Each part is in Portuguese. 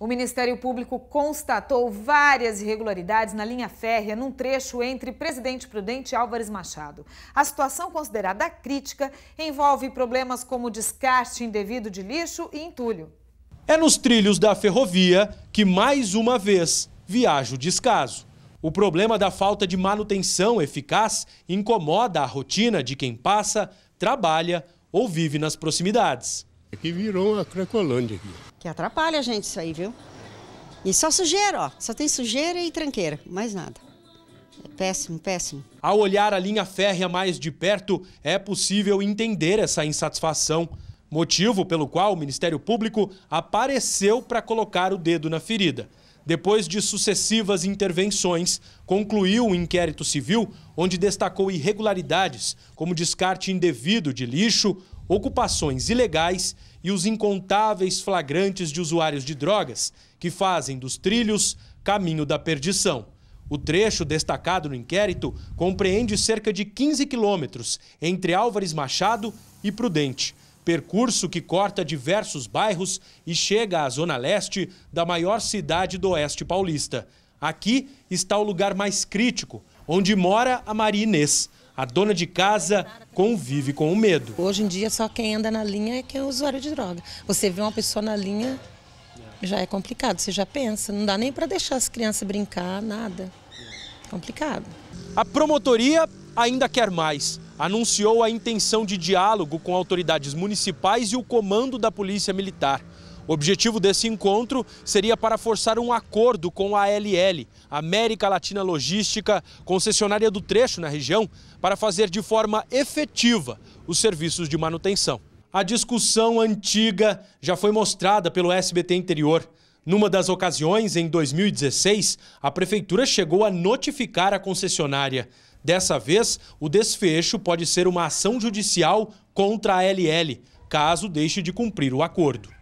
O Ministério Público constatou várias irregularidades na linha férrea num trecho entre Presidente Prudente e Álvares Machado. A situação considerada crítica envolve problemas como descarte indevido de lixo e entulho. É nos trilhos da ferrovia que, mais uma vez, viaja o descaso. O problema da falta de manutenção eficaz incomoda a rotina de quem passa, trabalha ou vive nas proximidades. Aqui é virou uma cracolândia aqui. Que atrapalha a gente isso aí, viu? E só sujeira, ó. Só tem sujeira e tranqueira, mais nada. É péssimo, péssimo. Ao olhar a linha férrea mais de perto, é possível entender essa insatisfação. Motivo pelo qual o Ministério Público apareceu para colocar o dedo na ferida. Depois de sucessivas intervenções, concluiu um inquérito civil onde destacou irregularidades, como descarte indevido de lixo, ocupações ilegais e os incontáveis flagrantes de usuários de drogas que fazem dos trilhos caminho da perdição. O trecho destacado no inquérito compreende cerca de 15 quilômetros entre Álvares Machado e Prudente, percurso que corta diversos bairros e chega à zona leste da maior cidade do oeste paulista. Aqui está o lugar mais crítico, onde mora a Maria Inês, a dona de casa convive com o medo. Hoje em dia, só quem anda na linha é quem é usuário de droga. Você vê uma pessoa na linha, já é complicado, você já pensa. Não dá nem para deixar as crianças brincar, nada. É complicado. A promotoria ainda quer mais. Anunciou a intenção de diálogo com autoridades municipais e o comando da Polícia Militar. O objetivo desse encontro seria para forçar um acordo com a ALL, América Latina Logística, concessionária do trecho na região, para fazer de forma efetiva os serviços de manutenção. A discussão antiga já foi mostrada pelo SBT Interior. Numa das ocasiões, em 2016, a prefeitura chegou a notificar a concessionária. Dessa vez, o desfecho pode ser uma ação judicial contra a LL, caso deixe de cumprir o acordo.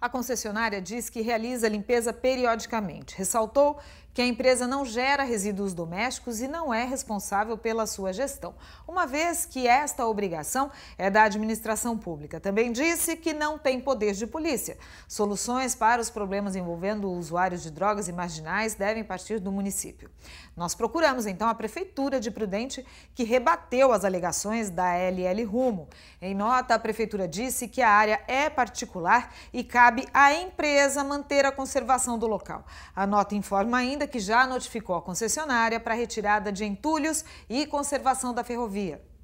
A concessionária diz que realiza limpeza periodicamente. Ressaltou que a empresa não gera resíduos domésticos e não é responsável pela sua gestão, uma vez que esta obrigação é da administração pública. Também disse que não tem poder de polícia. Soluções para os problemas envolvendo usuários de drogas e marginais devem partir do município. Nós procuramos então a prefeitura de Prudente, que rebateu as alegações da LL Rumo. Em nota, a prefeitura disse que a área é particular e cabe cabe à empresa manter a conservação do local. A nota informa ainda que já notificou a concessionária para retirada de entulhos e conservação da ferrovia.